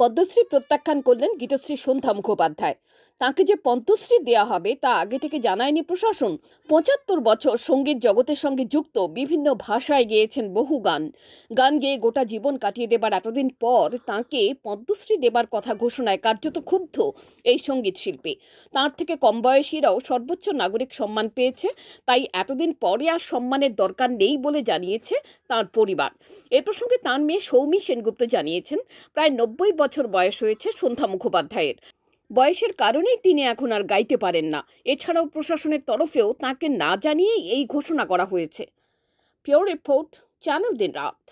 পদ্মশ্রী প্রত্যাখ্যান করলেন গীতশ্রী সন্ধ্যা মুখোপাধ্যায় তাঁকে যে পদ্মশ্রী দেয়া হবে তা আগে থেকে জানায়নি প্রশাসন পঁচাত্তর বছর সঙ্গীত জগতের সঙ্গে যুক্ত বিভিন্ন ভাষায় গেয়েছেন বহু গান গান গেয়ে গোটা জীবন কাটিয়ে দেবার এতদিন পর তাঁকে পদ্মশ্রী দেবার কথা ঘোষণায় কার্যত ক্ষুব্ধ এই সঙ্গীত শিল্পী তাঁর থেকে কম বয়সীরাও সর্বোচ্চ নাগরিক সম্মান পেয়েছে তাই এতদিন পরে আর সম্মানের দরকার নেই বলে জানিয়েছে তাঁর পরিবার এ প্রসঙ্গে তাঁর মেয়ে সৌমি সেনগুপ্ত জানিয়েছেন প্রায় নব্বই বছর বছর বয়স হয়েছে সন্ধ্যা মুখোপাধ্যায়ের বয়সের কারণেই তিনি এখন আর গাইতে পারেন না এছাড়াও প্রশাসনের তরফেও তাকে না জানিয়েই এই ঘোষণা করা হয়েছে পিওর রিপোর্ট চ্যানেল দিন রাত